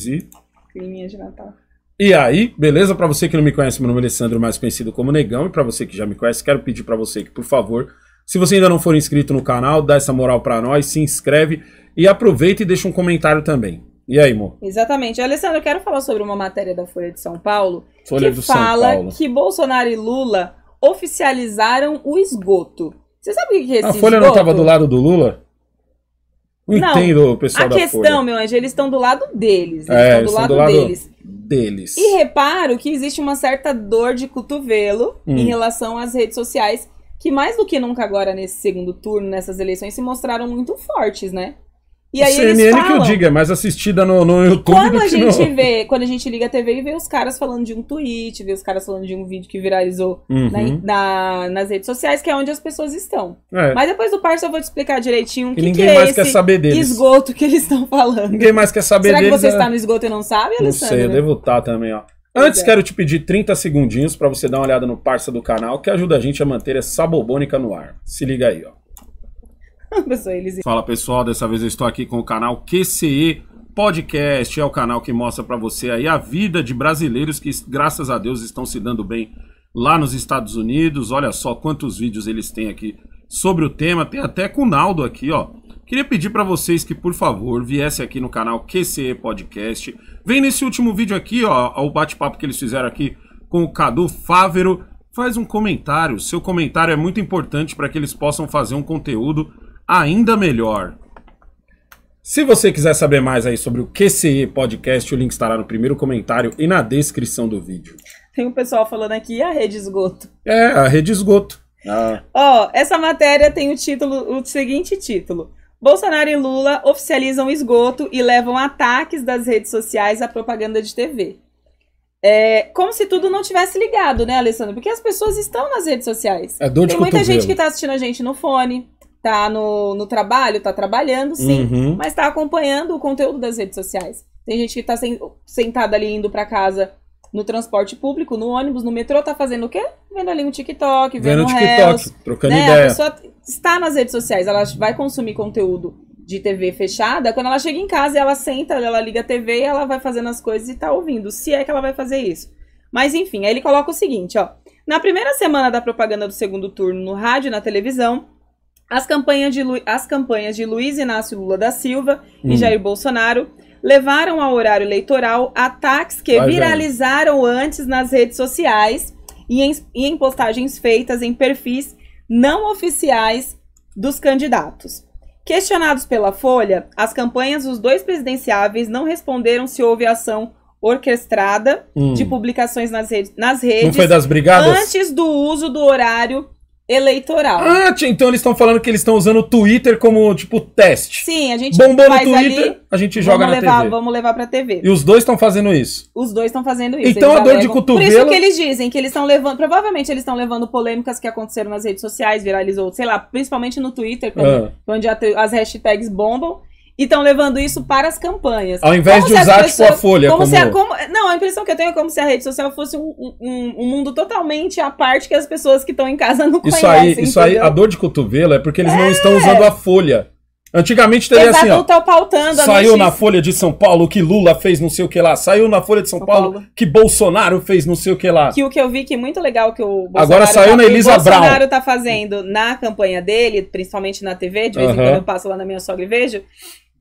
E... Climinha de Natal. E aí, beleza? Para você que não me conhece, meu nome é Alessandro, mais conhecido como Negão, e para você que já me conhece, quero pedir para você que, por favor, se você ainda não for inscrito no canal, dá essa moral para nós, se inscreve e aproveita e deixa um comentário também. E aí, amor? Exatamente. Alessandro, eu quero falar sobre uma matéria da Folha de São Paulo Folha que fala Paulo. que Bolsonaro e Lula oficializaram o esgoto. Você sabe o que é esse A Folha esgoto? não estava do lado do Lula? Não, entendo o pessoal a questão, Folha. meu anjo, eles estão do lado deles. É, eles é, estão do, lado, do lado deles. deles. E reparo que existe uma certa dor de cotovelo hum. em relação às redes sociais, que mais do que nunca agora nesse segundo turno, nessas eleições, se mostraram muito fortes, né? E é aí CNN falam, que eu diga, é mais assistida no, no YouTube. Quando a gente no... vê, quando a gente liga a TV e vê os caras falando de um tweet, vê os caras falando de um vídeo que viralizou uhum. na, né, na, nas redes sociais, que é onde as pessoas estão. É. Mas depois do parça eu vou te explicar direitinho o que, ninguém que é mais esse quer saber deles. esgoto que eles estão falando. Ninguém mais quer saber Será deles. Será que você é... está no esgoto e não sabe, Alessandra? Não sei, eu devo estar tá também, ó. Antes, é. quero te pedir 30 segundinhos para você dar uma olhada no parça do canal, que ajuda a gente a manter essa bobônica no ar. Se liga aí, ó. Fala pessoal, dessa vez eu estou aqui com o canal QCE Podcast, é o canal que mostra para você aí a vida de brasileiros que graças a Deus estão se dando bem lá nos Estados Unidos. Olha só quantos vídeos eles têm aqui sobre o tema, tem até com o Naldo aqui, ó. Queria pedir para vocês que, por favor, viessem aqui no canal QCE Podcast. Vem nesse último vídeo aqui, ó, o bate-papo que eles fizeram aqui com o Cadu Fávero. Faz um comentário, seu comentário é muito importante para que eles possam fazer um conteúdo ainda melhor. Se você quiser saber mais aí sobre o QCE Podcast, o link estará no primeiro comentário e na descrição do vídeo. Tem um pessoal falando aqui, a rede esgoto? É, a rede esgoto. Ah. Ó, ah. oh, essa matéria tem o título, o seguinte título. Bolsonaro e Lula oficializam esgoto e levam ataques das redes sociais à propaganda de TV. É, como se tudo não tivesse ligado, né, Alessandro? Porque as pessoas estão nas redes sociais. É dor de Tem muita cotovelo. gente que está assistindo a gente no fone, tá no, no trabalho, tá trabalhando, sim, uhum. mas tá acompanhando o conteúdo das redes sociais. Tem gente que tá sen, sentada ali indo para casa no transporte público, no ônibus, no metrô, tá fazendo o quê? Vendo ali um TikTok, vendo, vendo TikTok, Reels, trocando né? ideia. A pessoa está nas redes sociais, ela vai consumir conteúdo de TV fechada, quando ela chega em casa, ela senta, ela liga a TV, ela vai fazendo as coisas e tá ouvindo, se é que ela vai fazer isso. Mas enfim, aí ele coloca o seguinte, ó. Na primeira semana da propaganda do segundo turno no rádio e na televisão, as campanhas de, Lu... As campanhas de Luiz Inácio Lula da Silva hum. e Jair Bolsonaro levaram ao horário eleitoral ataques que Vai viralizaram antes nas redes sociais e em, e em postagens feitas em perfis não oficiais dos candidatos. Questionados pela Folha, as campanhas dos dois presidenciáveis não responderam se houve ação orquestrada hum. de publicações nas redes, nas redes. Não foi das brigadas? Antes do uso do horário eleitoral. Ah, então eles estão falando que eles estão usando o Twitter como, tipo, teste. Sim, a gente Bombou no Twitter, ali, a gente joga na levar, TV. Vamos levar pra TV. E os dois estão fazendo isso? Os dois estão fazendo isso. Então a dor de cotovelo... Por isso que eles dizem que eles estão levando... Provavelmente eles estão levando polêmicas que aconteceram nas redes sociais, viralizou, sei lá, principalmente no Twitter, quando, ah. onde as hashtags bombam e estão levando isso para as campanhas. Ao invés como de usar pessoas, tipo a Folha. Como, como... Se a, como, não, a impressão que eu tenho é como se a rede social fosse um, um, um mundo totalmente à parte que as pessoas que estão em casa não isso conhecem. Aí, isso entendeu? aí, a dor de cotovelo é porque eles é. não estão é! usando a Folha. Antigamente teria Exato, assim, ó, tá pautando saiu na Folha de São Paulo que Lula fez não sei o que lá, saiu na Folha de São, São Paulo, Paulo, que Bolsonaro fez não sei o que lá. Que o que eu vi que é muito legal que o Bolsonaro, Agora tá saiu tá, na Elisa o Bolsonaro Brown. tá fazendo na campanha dele, principalmente na TV, de vez em quando eu passo lá na minha sogra e vejo,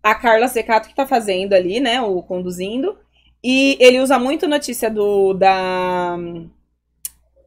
a Carla Secato que tá fazendo ali, né, o conduzindo. E ele usa muito notícia do da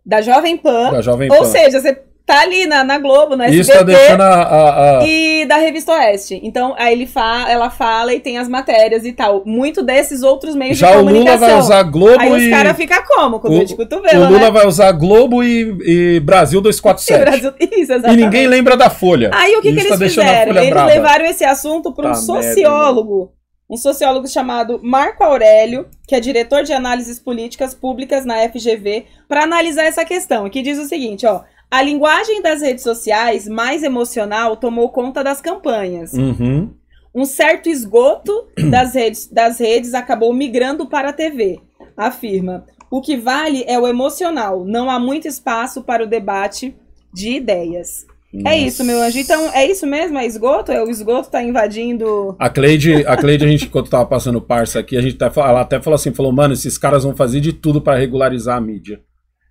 da Jovem Pan. Da Jovem Pan. Ou seja, você tá ali na, na Globo, no SBT. Isso tá deixando a, a, a... E da Revista Oeste. Então, aí ele fa ela fala e tem as matérias e tal. Muito desses outros meios Já de comunicação. Já o Lula vai usar Globo aí e... Aí os caras ficam como? Com o, de cotovelo, O Lula né? vai usar Globo e, e Brasil 247. E, Brasil... Isso, exatamente. e ninguém lembra da Folha. Aí o que, que tá eles tá fizeram? Eles brava. levaram esse assunto para um tá sociólogo. Merda, um sociólogo chamado Marco Aurélio, que é diretor de análises políticas públicas na FGV, para analisar essa questão, que diz o seguinte, ó: a linguagem das redes sociais, mais emocional, tomou conta das campanhas. Uhum. Um certo esgoto das redes, das redes acabou migrando para a TV, afirma. O que vale é o emocional. Não há muito espaço para o debate de ideias. É Nossa. É isso, meu anjo. Então, é isso mesmo? É esgoto? É, o esgoto tá invadindo. A Cleide, a Cleide, a gente, quando tava passando o parça aqui, a gente tá, ela até falou assim: falou, mano, esses caras vão fazer de tudo para regularizar a mídia.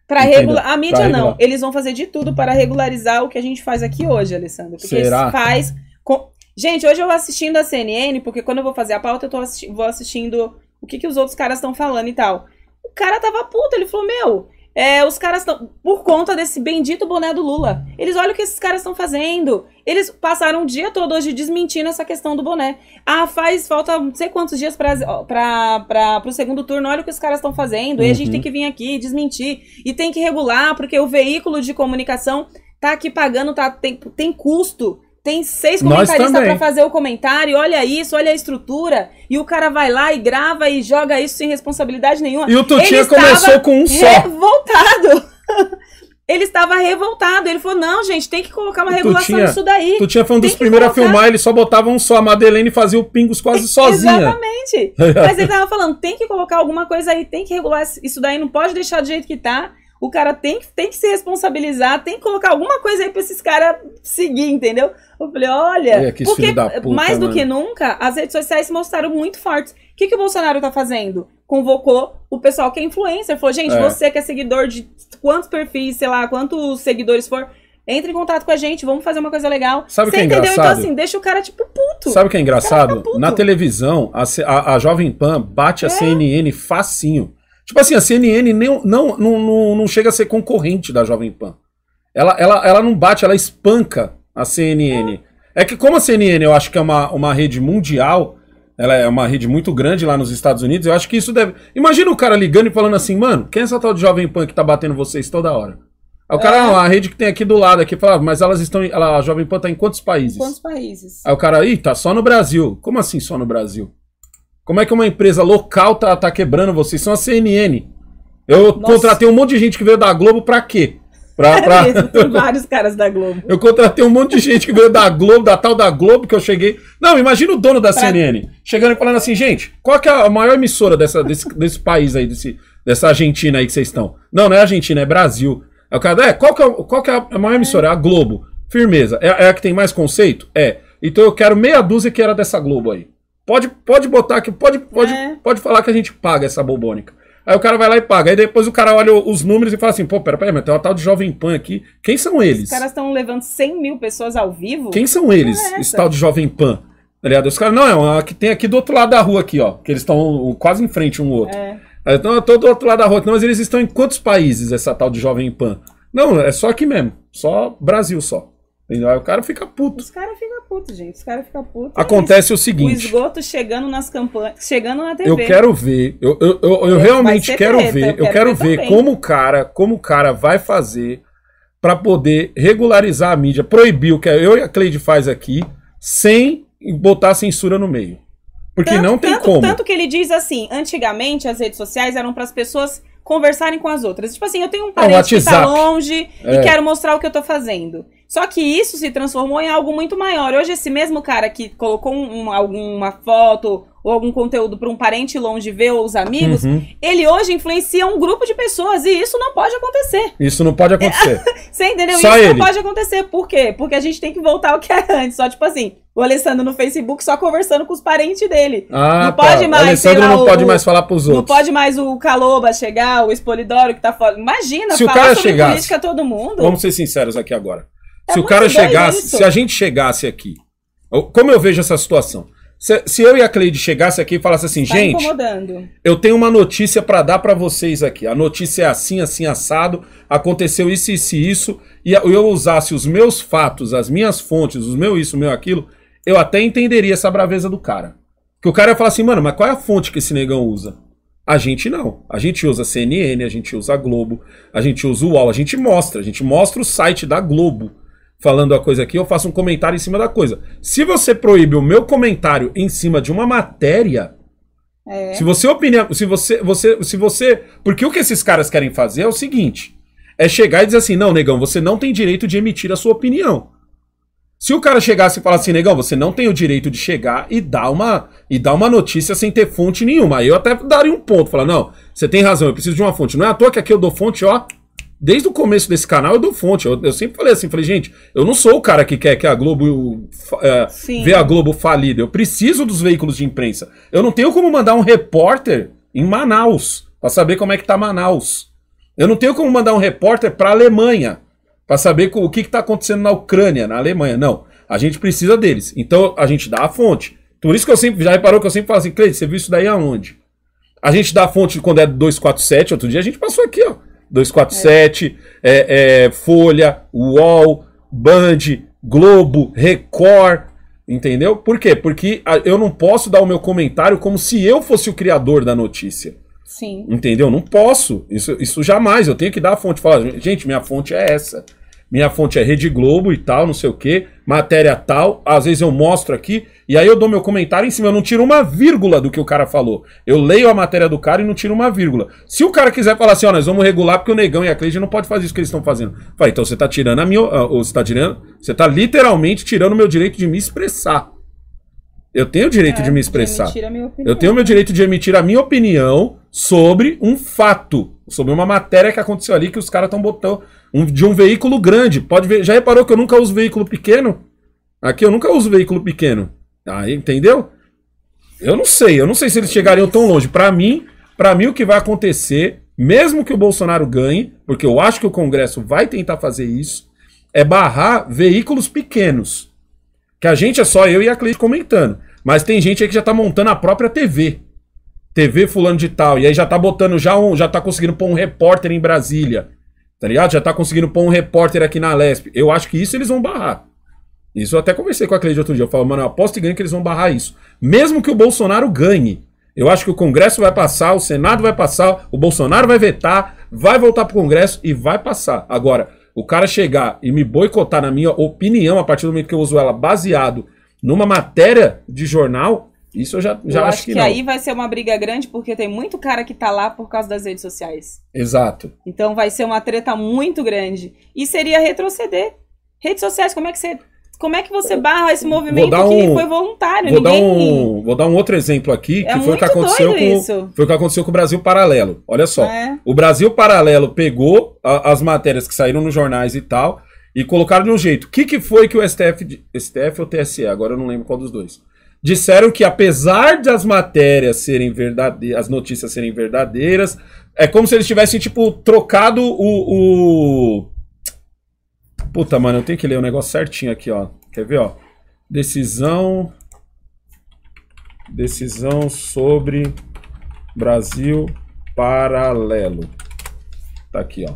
Para regular. A mídia não. Eles vão fazer de tudo para regularizar o que a gente faz aqui hoje, Alessandro. Porque Será? eles faz. Com... Gente, hoje eu vou assistindo a CNN, porque quando eu vou fazer a pauta, eu tô assisti... vou assistindo o que, que os outros caras estão falando e tal. O cara tava puto, ele falou: Meu, é, os caras estão. Por conta desse bendito boné do Lula. Eles olham o que esses caras estão fazendo. Eles passaram o dia todo hoje desmentindo essa questão do boné. Ah, faz falta não sei quantos dias para o segundo turno. Olha o que os caras estão fazendo. Uhum. E a gente uhum. tem que vir aqui desmentir. E tem que regular, porque o veículo de comunicação tá aqui pagando, tá, tem, tem custo. Tem seis comentaristas para fazer o comentário. Olha isso, olha a estrutura. E o cara vai lá e grava e joga isso sem responsabilidade nenhuma. E o Tutinha começou com um só. Revoltado. Ele estava revoltado. Ele falou: não, gente, tem que colocar uma regulação tinha, nisso daí. Tu tinha foi um dos primeiros colocar... a filmar, eles só botavam um só. A Madeleine fazia o Pingos quase sozinha. Exatamente. Mas ele estava falando: tem que colocar alguma coisa aí, tem que regular isso daí, não pode deixar do jeito que tá. O cara tem, tem que se responsabilizar, tem que colocar alguma coisa aí para esses caras seguir, entendeu? Eu falei: olha, porque puta, mais mano. do né? que nunca, as redes sociais se mostraram muito fortes. O que, que o Bolsonaro tá fazendo? Convocou o pessoal que é influencer. Falou, gente, é. você que é seguidor de quantos perfis, sei lá, quantos seguidores for, entre em contato com a gente, vamos fazer uma coisa legal. Sabe o que é entendeu? Então, engraçado? Então, assim, deixa o cara, tipo, puto. Sabe o que é tá engraçado? Na televisão, a, a, a, Jovem Pan bate é. a CNN facinho. Tipo assim, a CNN nem, não, não, não, não chega a ser concorrente da Jovem Pan. Ela, ela, ela não bate, ela espanca a CNN. É. é que como a CNN eu acho que é uma, uma rede mundial, ela é uma rede muito grande lá nos Estados Unidos. Eu acho que isso deve. Imagina o cara ligando e falando assim, mano, quem é essa tal de Jovem Pan que tá batendo vocês toda hora? Aí o cara, é. ah, a rede que tem aqui do lado aqui, falava, ah, mas elas estão. Ela, a Jovem Pan tá em quantos países? Quantos países? Aí o cara, ih, tá só no Brasil. Como assim só no Brasil? Como é que uma empresa local tá, tá quebrando vocês? São a CNN. Eu Nossa. contratei um monte de gente que veio da Globo pra quê? Pra, é pra... Mesmo, tem vários caras da Globo. Eu contratei um monte de gente que veio da Globo, da tal da Globo, que eu cheguei. Não, imagina o dono da pra... CNN chegando e falando assim, gente, qual é a maior emissora dessa, desse, desse país aí, desse, dessa Argentina aí que vocês estão? Não, não é Argentina, é Brasil. Aí o cara, é, qual que é, qual que é a maior emissora? É a Globo. Firmeza. É, é a que tem mais conceito? É. Então eu quero meia dúzia que era dessa Globo aí. Pode, pode botar aqui, pode, pode, é. pode falar que a gente paga essa bobônica. Aí o cara vai lá e paga. Aí depois o cara olha os números e fala assim: pô, pera, pera, mas tem uma tal de Jovem Pan aqui. Quem são eles? Os caras estão levando 100 mil pessoas ao vivo? Quem são eles, é esse tal de Jovem Pan? Tá Os caras, não, é uma que tem aqui do outro lado da rua, aqui, ó. Que eles estão quase em frente um ao outro. É. é. Então, eu tô do outro lado da rua. Não, mas eles estão em quantos países, essa tal de Jovem Pan? Não, é só aqui mesmo. Só Brasil só. O cara fica puto. Os caras ficam putos, gente. Os caras ficam putos. Acontece é o seguinte. O esgoto chegando nas campanhas, chegando na TV. Eu quero ver. Eu, eu, eu, eu realmente quero preta, ver. Eu quero, quero ver, como o cara, como o cara vai fazer para poder regularizar a mídia, proibir o que eu e a Cleide faz aqui, sem botar censura no meio. Porque tanto, não tem tanto, como. Tanto que ele diz assim, antigamente as redes sociais eram para as pessoas conversarem com as outras. Tipo assim, eu tenho um é parente é, que tá longe é. e quero mostrar o que eu tô fazendo. Só que isso se transformou em algo muito maior. Hoje, esse mesmo cara que colocou um, alguma foto ou algum conteúdo para um parente longe ver ou os amigos, uhum. ele hoje influencia um grupo de pessoas e isso não pode acontecer. Isso não pode acontecer. Você entendeu? Só Isso ele. não pode acontecer. Por quê? Porque a gente tem que voltar ao que era é antes. Só, tipo assim, o Alessandro no Facebook só conversando com os parentes dele. Ah, não tá. pode mais. O Alessandro lá, não o, pode mais falar pros outros. Não pode mais o Caloba chegar, o Espolidoro que tá fora. Imagina, se falar o cara chegasse, política todo mundo. Vamos ser sinceros aqui agora. É se o cara chegasse, isso. se a gente chegasse aqui, como eu vejo essa situação? Se, se, eu e a Cleide chegasse aqui e falasse assim, tá gente, eu tenho uma notícia para dar para vocês aqui. A notícia é assim, assim, assado, aconteceu isso, isso e isso, e eu usasse os meus fatos, as minhas fontes, o meu isso, o meu aquilo, eu até entenderia essa braveza do cara. Que o cara ia falar assim, mano, mas qual é a fonte que esse negão usa? A gente não. A gente usa CNN, a gente usa a Globo, a gente usa o UOL, a gente mostra, a gente mostra o site da Globo falando a coisa aqui, eu faço um comentário em cima da coisa. Se você proíbe o meu comentário em cima de uma matéria, é. se você opinião, se você, você, se você, porque o que esses caras querem fazer é o seguinte: é chegar e dizer assim, não, negão, você não tem direito de emitir a sua opinião. Se o cara chegasse e falar assim, negão, você não tem o direito de chegar e dar uma e dar uma notícia sem ter fonte nenhuma. Aí eu até daria um ponto, falar, não, você tem razão, eu preciso de uma fonte. Não é à toa que aqui eu dou fonte, ó, desde o começo desse canal eu dou fonte. Eu, eu, sempre falei assim, falei, gente, eu não sou o cara que quer que a Globo é, vê a Globo falida. Eu preciso dos veículos de imprensa. Eu não tenho como mandar um repórter em Manaus para saber como é que tá Manaus. Eu não tenho como mandar um repórter para Alemanha para saber o que está acontecendo na Ucrânia, na Alemanha. Não, a gente precisa deles. Então a gente dá a fonte. Por isso que eu sempre, já reparou que eu sempre falo assim, Cleide, você viu isso daí aonde? A gente dá a fonte quando é 247, outro dia a gente passou aqui, ó. 247, é. É, é, Folha, UOL, Band, Globo, Record, entendeu? Por quê? Porque eu não posso dar o meu comentário como se eu fosse o criador da notícia. Sim. Entendeu? Não posso. Isso, isso jamais. Eu tenho que dar a fonte. Falar, gente, minha fonte é essa minha fonte é Rede Globo e tal, não sei o quê, matéria tal, às vezes eu mostro aqui, e aí eu dou meu comentário em cima, eu não tiro uma vírgula do que o cara falou. Eu leio a matéria do cara e não tiro uma vírgula. Se o cara quiser falar assim, ó, nós vamos regular porque o Negão e a Cleide não pode fazer isso que eles estão fazendo. vai então você tá tirando a minha, ou você tá tirando, você tá literalmente tirando o meu direito de me expressar. Eu tenho o direito é, de me expressar. De eu tenho o meu direito de emitir a minha opinião sobre um fato, sobre uma matéria que aconteceu ali que os caras estão botando um, de um veículo grande. Pode ver, já reparou que eu nunca uso veículo pequeno? Aqui eu nunca uso veículo pequeno. Aí, entendeu? Eu não sei, eu não sei se eles chegariam tão longe. Para mim, para mim o que vai acontecer, mesmo que o Bolsonaro ganhe, porque eu acho que o Congresso vai tentar fazer isso, é barrar veículos pequenos. Que a gente é só eu e a Cleide comentando. Mas tem gente aí que já tá montando a própria TV. TV fulano de tal, e aí já tá botando já um, já tá conseguindo pôr um repórter em Brasília, tá ligado? Já tá conseguindo pôr um repórter aqui na Lespe. Eu acho que isso eles vão barrar. Isso eu até conversei com a Cleide outro dia, eu falo, mano, eu aposto e ganho que eles vão barrar isso. Mesmo que o Bolsonaro ganhe, eu acho que o Congresso vai passar, o Senado vai passar, o Bolsonaro vai vetar, vai voltar pro Congresso e vai passar. Agora, o cara chegar e me boicotar, na minha opinião, a partir do momento que eu uso ela baseado numa matéria de jornal, isso eu já, já eu acho, acho que, que não. aí vai ser uma briga grande, porque tem muito cara que tá lá por causa das redes sociais. Exato. Então vai ser uma treta muito grande. E seria retroceder. Redes sociais, como é que você. Como é que você barra esse movimento um, que foi voluntário? Vou, ninguém... dar um, vou dar um outro exemplo aqui, é que é foi o que aconteceu com foi o que aconteceu com o Brasil Paralelo. Olha só. É. O Brasil Paralelo pegou a, as matérias que saíram nos jornais e tal e colocaram de um jeito. O que, que foi que o STF, STF ou TSE, agora eu não lembro qual dos dois disseram que apesar das matérias serem verdadeiras, as notícias serem verdadeiras, é como se eles tivessem, tipo, trocado o, o... Puta, mano, eu tenho que ler o negócio certinho aqui, ó. Quer ver, ó? Decisão... Decisão sobre Brasil paralelo. Tá aqui, ó.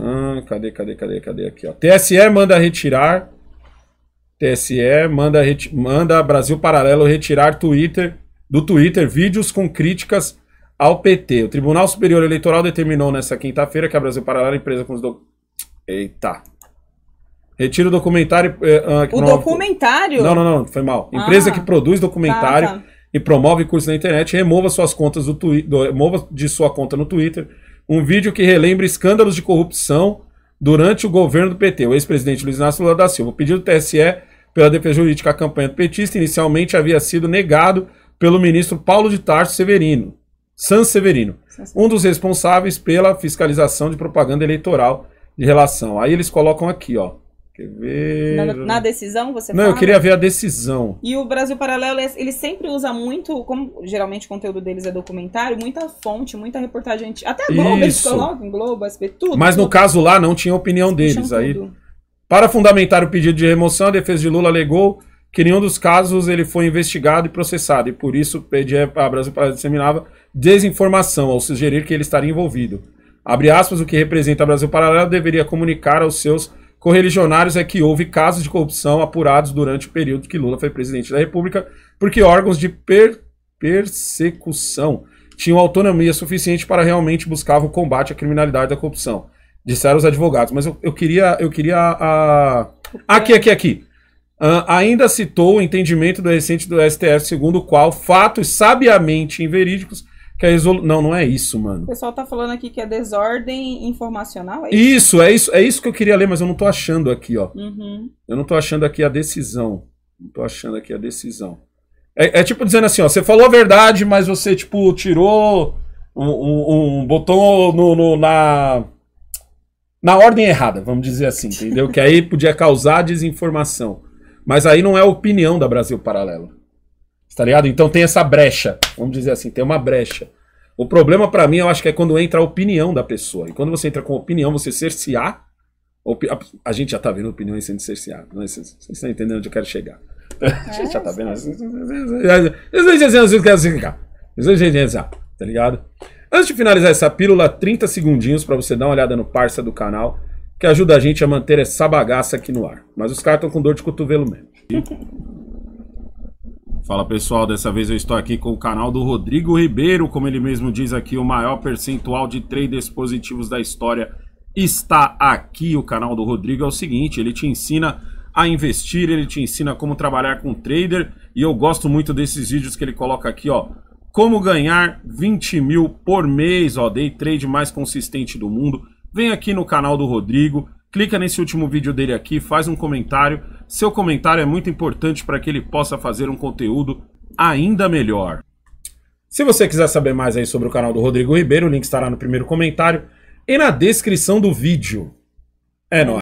Ah, cadê, cadê, cadê, cadê aqui, ó. TSE manda retirar TSE manda, manda Brasil Paralelo retirar Twitter, do Twitter vídeos com críticas ao PT. O Tribunal Superior Eleitoral determinou nesta quinta-feira que a Brasil Paralelo, é empresa com os. Do... Eita, Retira o documentário. Uh, o documentário? Não, não, não, foi mal. Ah, empresa ah, que produz tá, documentário tá, tá. e promove cursos na internet, remova suas contas do Twitter, remova de sua conta no Twitter um vídeo que relembra escândalos de corrupção durante o governo do PT. O ex-presidente Luiz Inácio Lula da Silva pediu do TSE pela defesa jurídica à campanha do petista, inicialmente havia sido negado pelo ministro Paulo de Tarso Severino, San Severino, um dos responsáveis pela fiscalização de propaganda eleitoral de relação. Aí eles colocam aqui, ó. Quer ver? Na, na decisão você Não, fala? eu queria né? ver a decisão. E o Brasil Paralelo, ele sempre usa muito, como geralmente o conteúdo deles é documentário, muita fonte, muita reportagem. Até a Globo, Isso. eles colocam Globo, SP, tudo. Mas tudo. no caso lá não tinha opinião deles. Aí para fundamentar o pedido de remoção, a defesa de Lula alegou que nenhum dos casos ele foi investigado e processado, e por isso pedia a Brasil para disseminava desinformação ao sugerir que ele estaria envolvido. Abre aspas, o que representa Brasil Paralelo deveria comunicar aos seus correligionários é que houve casos de corrupção apurados durante o período que Lula foi presidente da República, porque órgãos de per persecução tinham autonomia suficiente para realmente buscar o combate à criminalidade da corrupção. Disseram os advogados, mas eu, eu queria. Eu queria a... Aqui, aqui, aqui. Uh, ainda citou o entendimento do recente do STF, segundo o qual fatos sabiamente inverídicos que a resolu... Não, não é isso, mano. O pessoal tá falando aqui que é desordem informacional, é isso? isso? é isso, é isso que eu queria ler, mas eu não tô achando aqui, ó. Uhum. Eu não tô achando aqui a decisão. Não tô achando aqui a decisão. É, é tipo dizendo assim, ó, você falou a verdade, mas você, tipo, tirou um, um, um botão no, no, na na ordem errada, vamos dizer assim, entendeu? Que aí podia causar desinformação. Mas aí não é a opinião da Brasil Paralelo. Tá ligado? Então tem essa brecha, vamos dizer assim, tem uma brecha. O problema para mim, eu acho que é quando entra a opinião da pessoa. E quando você entra com opinião, você cercear. A, a gente já tá vendo opiniões sendo cerceadas. É? Vocês, vocês estão entendendo onde eu quero chegar. É, a gente já tá vendo. Tá ligado? Antes de finalizar essa pílula, 30 segundinhos para você dar uma olhada no parça do canal, que ajuda a gente a manter essa bagaça aqui no ar. Mas os caras estão com dor de cotovelo mesmo. Fala pessoal, dessa vez eu estou aqui com o canal do Rodrigo Ribeiro, como ele mesmo diz aqui, o maior percentual de traders positivos da história está aqui. O canal do Rodrigo é o seguinte, ele te ensina a investir, ele te ensina como trabalhar com trader e eu gosto muito desses vídeos que ele coloca aqui, ó, como ganhar 20 mil por mês, ó, day trade mais consistente do mundo. Vem aqui no canal do Rodrigo, clica nesse último vídeo dele aqui, faz um comentário. Seu comentário é muito importante para que ele possa fazer um conteúdo ainda melhor. Se você quiser saber mais aí sobre o canal do Rodrigo Ribeiro, o link estará no primeiro comentário e na descrição do vídeo. É nóis!